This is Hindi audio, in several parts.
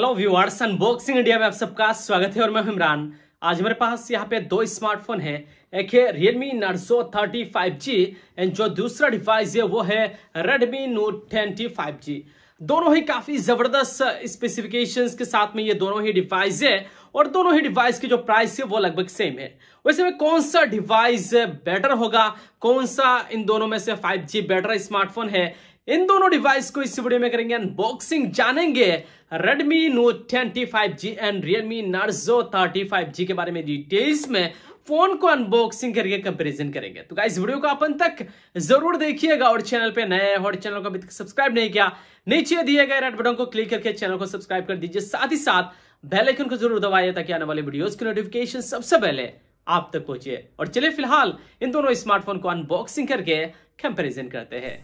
हेलो व्यूअर्स अनबॉक्सिंग इंडिया में आप सबका स्वागत है और मैं इमरान आज मेरे पास यहाँ पे दो स्मार्टफोन है एक है Realme Narzo five G and जो दूसरा डिवाइस है वो है Redmi Note फाइव 5G दोनों ही काफी जबरदस्त स्पेसिफिकेशंस के साथ में ये दोनों ही डिवाइस है और दोनों ही डिवाइस की जो प्राइस है वो लगभग सेम है वैसे में कौन सा डिवाइस बेटर होगा कौन सा इन दोनों में से 5G बेटर स्मार्टफोन है इन दोनों डिवाइस को इस वीडियो में करेंगे अनबॉक्सिंग जानेंगे Redmi Note five G and Realme Narzo 35G के बारे में डिटेल्स में फोन को अनबॉक्सिंग करके कंपैरिजन करेंगे तो गाइस वीडियो को अपन तक जरूर देखिएगा और चैनल पे नए और चैनल को अभी तक सब्सक्राइब नहीं किया नीचे दिए गए रेड बटन को क्लिक करके चैनल को सब्सक्राइब कर दीजिए साथ ही साथ बेल आइकन को जरूर दबाइए ताकि आने वाले वीडियोस की नोटिफिकेशन सबसे पहले आप तक पहुंचे और चलिए फिलहाल इन दोनों स्मार्टफोन को अनबॉक्सिंग करके कंपेरिजन करते हैं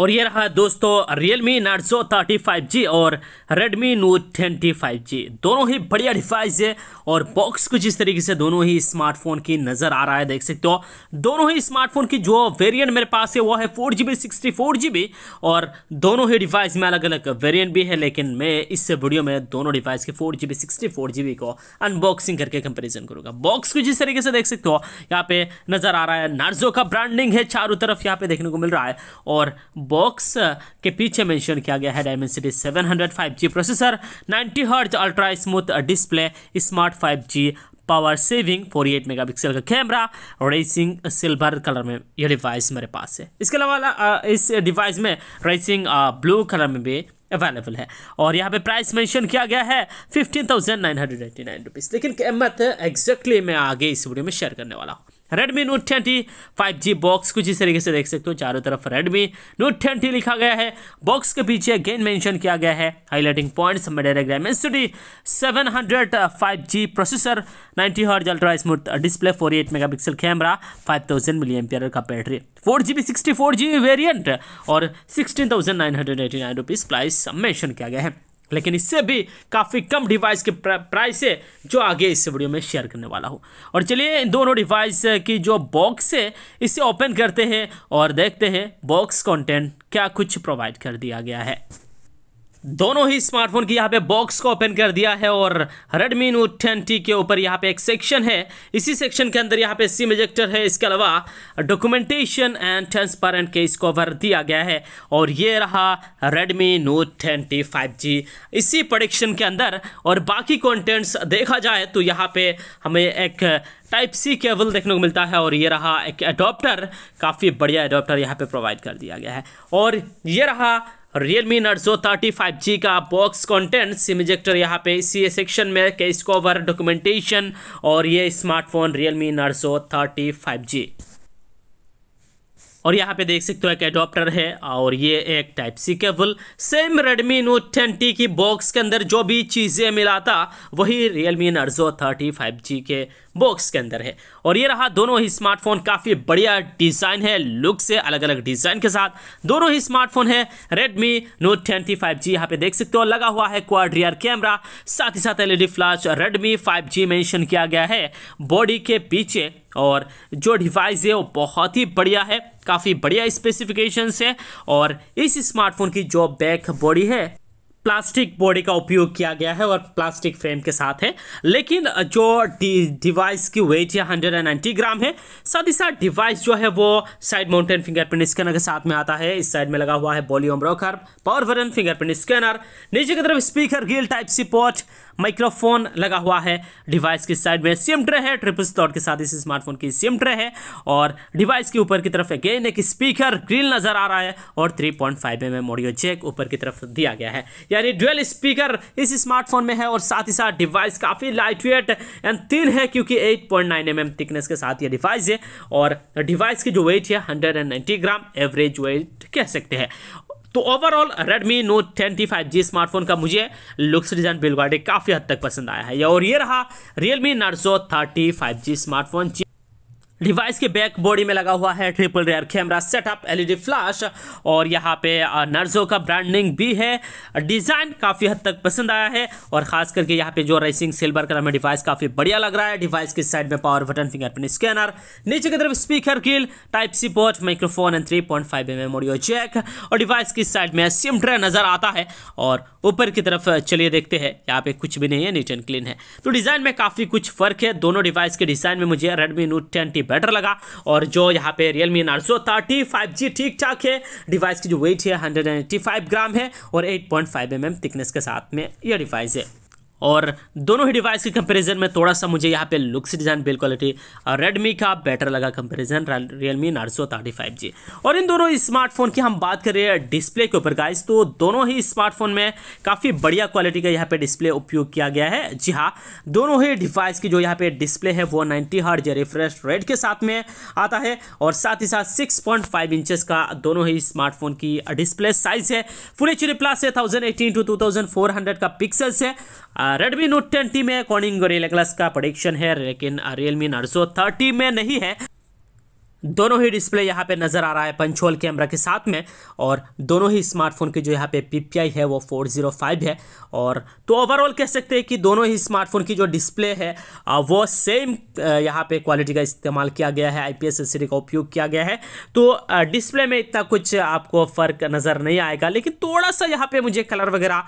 और ये रहा दोस्तों Realme Narzo 35G और Redmi Note 25G दोनों ही बढ़िया डिवाइस है और बॉक्स कुछ इस तरीके से दोनों ही स्मार्टफोन की नज़र आ रहा है देख सकते हो दोनों ही स्मार्टफोन की जो वेरिएंट मेरे पास है वो है four G B sixty four G B और दोनों ही डिवाइस में अलग अलग वेरिएंट भी है लेकिन मैं इस वीडियो में दोनों डिवाइस के four G B sixty four G B को अनबॉक्सिंग करके कंपेरिजन करूँगा बॉक्स कुछ इस तरीके से देख सकते हो यहाँ पे नज़र आ रहा है नार्जो का ब्रांडिंग है चारों तरफ यहाँ पे देखने को मिल रहा है और बॉक्स के पीछे मेंशन किया गया है Dimensity hundred five G processor 90 hertz ultra smooth display smart 5G power saving 48 megapixel का कैमरा रेसिंग सिल्वर कलर में यह डिवाइस मेरे पास है इसके अलावा इस डिवाइस में रेसिंग ब्लू कलर में भी अवेलेबल है और यहाँ पे प्राइस मेंशन किया गया है fifteen thousand nine hundred eighty nine rupees लेकिन कीमत एग्जैक्टली मैं आगे इस वीडियो में शेयर करने वाला हूँ Redmi note twenty five G box कुछ इस तरीके से देख सकते हो चारों तरफ रेडमी नोट ट्वेंटी लिखा गया है बॉक्स के पीछे अगेन मेंशन किया गया है हाईलाइटिंग पॉइंट्स मेडेग्राम एस seven hundred five G processor ninety hertz ultra smooth display four eight mega pixel camera five thousand milli ampere का battery four G B sixty four G variant और sixteen thousand nine hundred eighty nine rupees price mention किया गया है लेकिन इससे भी काफ़ी कम डिवाइस के प्राइस है जो आगे इस वीडियो में शेयर करने वाला हूँ और चलिए इन दोनों डिवाइस की जो बॉक्स है इसे ओपन करते हैं और देखते हैं बॉक्स कंटेंट क्या कुछ प्रोवाइड कर दिया गया है दोनों ही स्मार्टफोन की यहाँ पे बॉक्स को ओपन कर दिया है और Redmi Note 10T के ऊपर यहाँ पे एक सेक्शन है इसी सेक्शन के अंदर यहाँ पे सिम इजेक्टर है इसके अलावा डॉक्यूमेंटेशन एंड ट्रांसपेरेंट इसको ओवर दिया गया है और ये रहा Redmi Note 10T 5G इसी प्रोडिक्शन के अंदर और बाकी कॉन्टेंट्स देखा जाए तो यहाँ पे हमें एक टाइप सी केबल देखने को मिलता है और ये रहा एक एडोप्टर काफ़ी बढ़िया एडोप्टर यहाँ पर प्रोवाइड कर दिया गया है और ये रहा थर्टी फाइव जी का बॉक्स कंटेंट सिम इजेक्टर यहाँ पे इसी सेक्शन में केस कवर डॉक्यूमेंटेशन और ये स्मार्टफोन थर्टी फाइव जी और यहाँ पे देख सकते हो एक एडोप्टर है और ये एक type C cable same Redmi note ten T की बॉक्स के अंदर जो भी चीज़ें मिला था वही Realme Narzo thirty five G के बॉक्स के अंदर है और ये रहा दोनों ही स्मार्टफोन काफ़ी बढ़िया डिज़ाइन है लुक से अलग अलग डिज़ाइन के साथ दोनों ही स्मार्टफोन है Redmi note twenty five G यहाँ पे देख सकते हो लगा हुआ है क्वाड रियर कैमरा साथ ही साथ L E flash Redmi five G mention किया गया है बॉडी के पीछे और जो डिवाइस है वो बहुत ही बढ़िया है काफ़ी बढ़िया स्पेसिफिकेशंस है और इस स्मार्टफोन की जो बैक बॉडी है प्लास्टिक बॉडी का उपयोग किया गया है और प्लास्टिक फ्रेम के साथ है लेकिन जो डिवाइस की वेट या नाइन्टी ग्राम है साथ ही साथ डिवाइस जो है वो साइड माउंटेन फिंगरप्रिंट स्कैनर के साथ में आता है इस साइड में लगा हुआ है वॉल्यूम ब्रोकर पावर वर्न फिंगरप्रिंट स्कैनर नीचे की तरफ speaker grill type C port microphone लगा हुआ है डिवाइस की साइड में सिम ट्रे है ट्रिपल स्टॉट के साथ इस स्मार्टफोन की सिम ट्रे है और डिवाइस के ऊपर की तरफ अगेन एक स्पीकर ग्रिल नजर आ रहा है और 3.5 point M M audio jack ऊपर की तरफ दिया गया है यानी डुअल स्पीकर इस स्मार्टफोन में है और साथ ही साथ डिवाइस काफ़ी लाइट वेट एंड तीन है क्योंकि एट पॉइंट थिकनेस के साथ ये डिवाइस है और डिवाइस की जो वेट है हंड्रेड ग्राम एवरेज वेट कह सकते हैं तो overall Redmi note twenty five G smartphone का मुझे लुक्स डिज़ाइन बिल्कुल काफ़ी हद तक पसंद आया है और ये रहा Realme Narzo thirty five G smartphone device के बैक बॉडी में लगा हुआ है triple rear camera setup LED flash और यहाँ पे नर्जो का ब्रांडिंग भी है डिज़ाइन काफ़ी हद तक पसंद आया है और ख़ास करके यहाँ पे जो रेसिंग सिल्वर कलर में डिवाइस काफ़ी बढ़िया लग रहा है डिवाइस के साइड में पावर बटन फिंगरप्रिंट स्कैनर नीचे की तरफ speaker grill type C port microphone and three point five M audio और डिवाइस की साइड में सिम ट्रे नज़र आता है और ऊपर की तरफ चलिए देखते हैं यहाँ पे कुछ भी नहीं है नीट एंड क्लीन है तो डिज़ाइन में काफ़ी कुछ फ़र्क है दोनों डिवाइस के डिज़ाइन में मुझे रेडमी नोट टेन बेटर लगा और जो यहाँ पे Realme Narzo thirty five G ठीक ठाक है डिवाइस की जो वेट है hundred and eighty five gram है और eight point five M M thickness के साथ में यह डिवाइस है और दोनों ही डिवाइस के कंपैरिजन में थोड़ा सा मुझे यहाँ पे लुक्स डिज़ाइन बिल्ड क्वालिटी और रेडमी का बेटर लगा comparison Realme Narzo thirty five G और इन दोनों स्मार्टफोन की हम बात करें डिस्प्ले के ऊपर गाइस तो दोनों ही स्मार्टफोन में काफ़ी बढ़िया क्वालिटी का यहाँ पे डिस्प्ले उपयोग किया गया है जी हाँ दोनों ही डिवाइस की जो यहाँ पे डिस्प्ले है वो नाइन्टी हर्ज रिफ्रेश रेट के साथ में आता है और साथ ही साथ सिक्स पॉइंट फाइव का दोनों ही स्मार्टफोन की डिस्प्ले साइज है फुल एच प्लस है thousand eighteen two two thousand four hundred का पिक्सल्स है रेडमी नोट ट्वेंटी में अकॉर्डिंग गोरेला ग्लास का प्रोडिक्शन है लेकिन रियलमी नर्सो थर्टी में नहीं है दोनों ही डिस्प्ले यहाँ पे नज़र आ रहा है पंचोल कैमरा के साथ में और दोनों ही स्मार्टफोन की जो यहाँ पे पी है वो 405 है और तो ओवरऑल कह सकते हैं कि दोनों ही स्मार्टफोन की जो डिस्प्ले है वो सेम यहाँ पे क्वालिटी का इस्तेमाल किया गया है आई पी का उपयोग किया गया है तो डिस्प्ले में इतना कुछ आपको फ़र्क नज़र नहीं आएगा लेकिन थोड़ा सा यहाँ पर मुझे कलर वगैरह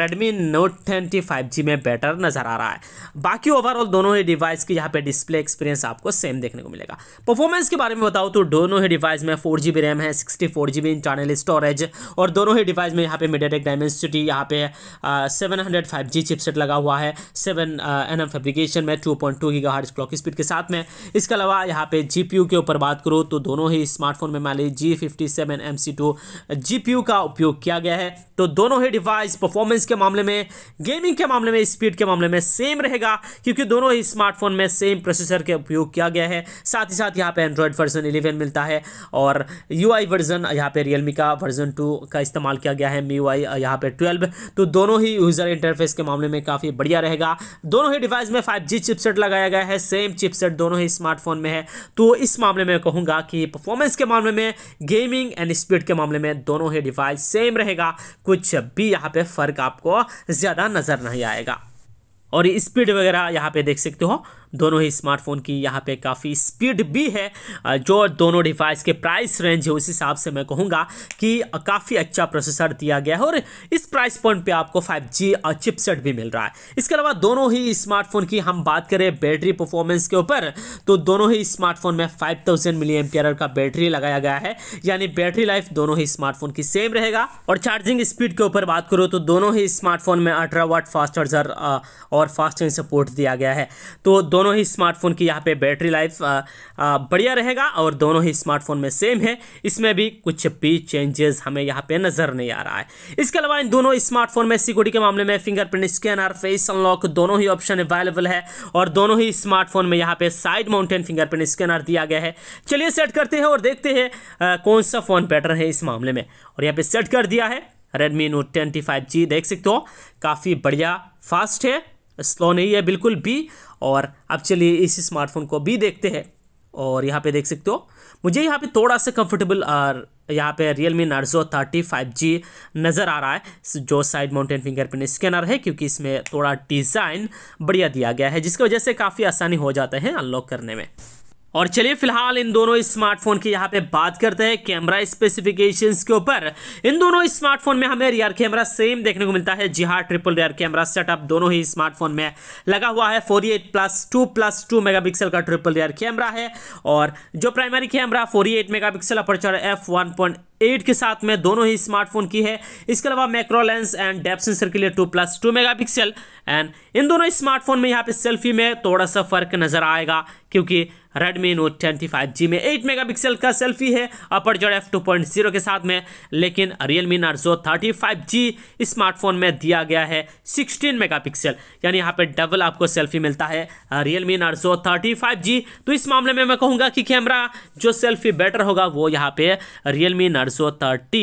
रेडमी नोट ट्वेंटी में बेटर नज़र आ रहा है बाकी ओवरऑल दोनों ही डिवाइस की यहाँ पर डिस्प्ले एक्सपीरियंस आपको सेम देखने को मिलेगा परफॉर्म परफॉर्मेंस के बारे में बताऊँ तो दोनों ही डिवाइस में फोर जी बी रैम है sixty four G B internal storage और दोनों ही डिवाइस में यहाँ पे टेक डायमेंसिटी यहाँ पे seven hundred five G chipset लगा हुआ है सेवन एन एम फेब्रिकेशन में two point two giga hertz clock speed के साथ में इसके अलावा यहाँ पे जी पी यू के ऊपर बात करो तो दोनों ही स्मार्टफोन में मान लीजिए G fifty seven M C two G P U का उपयोग किया गया है तो दोनों ही डिवाइस परफॉर्मेंस के मामले में गेमिंग के मामले में स्पीड के मामले में सेम रहेगा क्योंकि दोनों ही स्मार्टफोन में सेम प्रोसेसर के उपयोग किया गया है साथ ही साथ यहाँ पे पे एंड्रॉयड वर्जन इलेवन मिलता है और यू वर्जन यहाँ पे रियलमी का वर्जन टू का इस्तेमाल किया गया है मी यू आई यहाँ पे ट्वेल्व तो दोनों ही यूज़र इंटरफेस के मामले में काफ़ी बढ़िया रहेगा दोनों ही डिवाइस में फाइव जी चिपसेट लगाया गया है सेम चिपसेट दोनों ही स्मार्टफोन में है तो इस मामले में कहूँगा कि परफॉर्मेंस के मामले में गेमिंग एंड स्पीड के मामले में दोनों ही डिवाइस सेम रहेगा कुछ भी यहाँ पर फ़र्क आपको ज़्यादा नज़र नहीं आएगा और स्पीड वगैरह यहाँ पे देख सकते हो दोनों ही स्मार्टफोन की यहाँ पे काफ़ी स्पीड भी है जो दोनों डिवाइस के प्राइस रेंज है उस हिसाब से मैं कहूँगा कि काफ़ी अच्छा प्रोसेसर दिया गया है और इस प्राइस पॉइंट पे आपको 5G चिपसेट भी मिल रहा है इसके अलावा दोनों ही स्मार्टफोन की हम बात करें बैटरी परफॉर्मेंस के ऊपर तो दोनों ही स्मार्टफोन में फाइव थाउजेंड का बैटरी लगाया गया है यानी बैटरी लाइफ दोनों ही स्मार्टफोन की सेम रहेगा और चार्जिंग स्पीड के ऊपर बात करो तो दोनों ही स्मार्टफोन में अल्ट्रा वाट फास्ट चार्जर और फास्ट चार्जिंग सपोर्ट दिया गया है तो दोनों दोनों ही स्मार्टफोन की यहाँ पे बैटरी लाइफ बढ़िया रहेगा और दोनों ही स्मार्टफोन में सेम है इसमें भी कुछ भी चेंजेस हमें यहाँ पे नज़र नहीं आ रहा है इसके अलावा इन दोनों स्मार्टफोन में सिक्योरिटी के मामले में फिंगरप्रिंट स्कैनर फेस अनलॉक दोनों ही ऑप्शन अवेलेबल है और दोनों ही स्मार्टफोन में यहाँ पे साइड माउंटेन फिंगरप्रिंट स्कैनर दिया गया है चलिए सेट करते हैं और देखते हैं कौन सा फ़ोन बेटर है इस मामले में और यहाँ पे सेट कर दिया है Redmi note twenty five G देख सकते हो काफ़ी बढ़िया फास्ट है स्लो नहीं है बिल्कुल भी और अब चलिए इस स्मार्टफोन को भी देखते हैं और यहाँ पे देख सकते हो मुझे यहाँ पे थोड़ा सा कंफर्टेबल यहाँ पे Realme Narzo thirty five G नज़र आ रहा है जो साइड माउंटेन फिंगरप्रिंट स्कैनर है क्योंकि इसमें थोड़ा डिज़ाइन बढ़िया दिया गया है जिसकी वजह से काफ़ी आसानी हो जाते हैं अनलॉक करने में और चलिए फिलहाल इन दोनों स्मार्टफोन की यहाँ पे बात करते हैं कैमरा स्पेसिफिकेशंस के ऊपर इन दोनों स्मार्टफोन में हमें रियर कैमरा सेम देखने को मिलता है जी हाँ ट्रिपल रियर कैमरा सेटअप दोनों ही स्मार्टफोन में लगा हुआ है forty eight plus two plus two mega का ट्रिपल रियर कैमरा है और जो primary camera forty eight mega pixel aperture F one point eight के साथ में दोनों ही स्मार्टफोन की है इसके अलावा macro lens and depth sensor के लिए two plus two mega pixel and इन दोनों स्मार्टफोन में यहाँ पे सेल्फी में थोड़ा सा फर्क नज़र आएगा क्योंकि Redmi Note जी में एट मेगा पिक्सल का सेल्फी है अपर जो एफ टू पॉइंट जीरो के साथ में लेकिन Realme Narzo जी स्मार्टफोन में दिया गया है सिक्सटीन मेगा पिक्सल यानी यहाँ पे डबल आपको सेल्फी मिलता है Realme Narzo जी तो इस मामले में मैं कहूँगा कि कैमरा जो सेल्फी बेटर होगा वो यहाँ पे Realme Narzo सौ थर्टी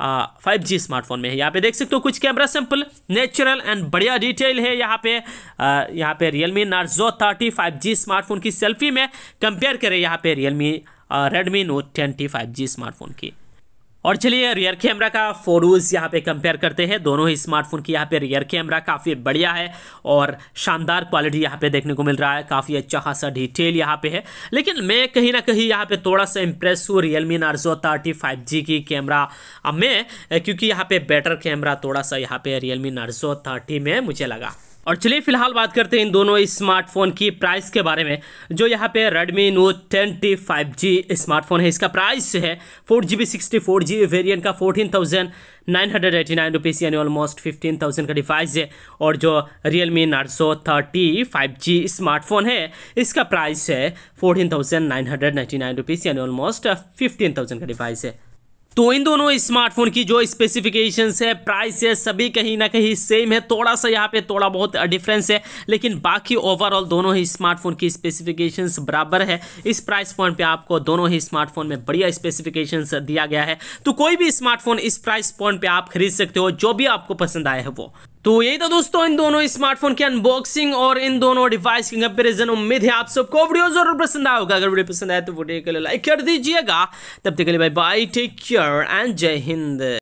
फाइव जी स्मार्टफोन में है यहाँ पे देख सकते हो कुछ कैमरा सैंपल नेचुरल एंड बढ़िया डिटेल है यहाँ पे आ, यहाँ पे Realme Narzo thirty five G smartphone की सेल्फी में कंपेयर करें यहाँ पे Realme Redmi note twenty five G smartphone की और चलिए रियर कैमरा का फोटोज़ यहाँ पे कंपेयर करते हैं दोनों ही स्मार्टफोन की यहाँ पे रियर कैमरा काफ़ी बढ़िया है और शानदार क्वालिटी यहाँ पे देखने को मिल रहा है काफ़ी अच्छा खासा डिटेल यहाँ पे है लेकिन मैं कहीं ना कहीं यहाँ पे थोड़ा सा इम्प्रेस हूँ Realme Narzo thirty five G की कैमरा में क्योंकि यहाँ पर बेटर कैमरा थोड़ा सा यहाँ पर रियल मी नार्जो थर्टी में मुझे लगा और चलिए फिलहाल बात करते हैं इन दोनों स्मार्टफोन की प्राइस के बारे में जो यहाँ पे Redmi Note 10T 5G smartphone है इसका प्राइस है four G B sixty four G variant का fourteen thousand nine hundred eighty nine rupees यानी ऑलमोस्ट फिफ्टीन थाउजेंड का डिवाइस है और जो Realme 30 thirty five G smartphone है इसका प्राइस है fourteen thousand nine hundred ninety nine rupees यानी ऑलमोस्ट फिफ्टीन थाउजेंड का डिवाइस है तो इन दोनों स्मार्टफोन की जो स्पेसिफिकेशन है प्राइस है सभी कहीं ना कहीं सेम है थोड़ा सा यहाँ पे थोड़ा बहुत डिफरेंस है लेकिन बाकी ओवरऑल दोनों ही स्मार्टफोन की स्पेसिफिकेशन बराबर है इस प्राइस पॉइंट पे आपको दोनों ही स्मार्टफोन में बढ़िया स्पेसिफिकेशन दिया गया है तो कोई भी स्मार्टफोन इस प्राइस पॉइंट पर आप खरीद सकते हो जो भी आपको पसंद आया है वो तो यही था दोस्तों इन दोनों स्मार्टफोन की अनबॉक्सिंग और इन दोनों डिवाइस की कंपेरिजन उम्मीद है आप सबको वीडियो जरूर पसंद आया होगा अगर वीडियो पसंद आए तो वीडियो के लिए लाइक कर दीजिएगा तब तक के लिए bye bye take care and जय हिंद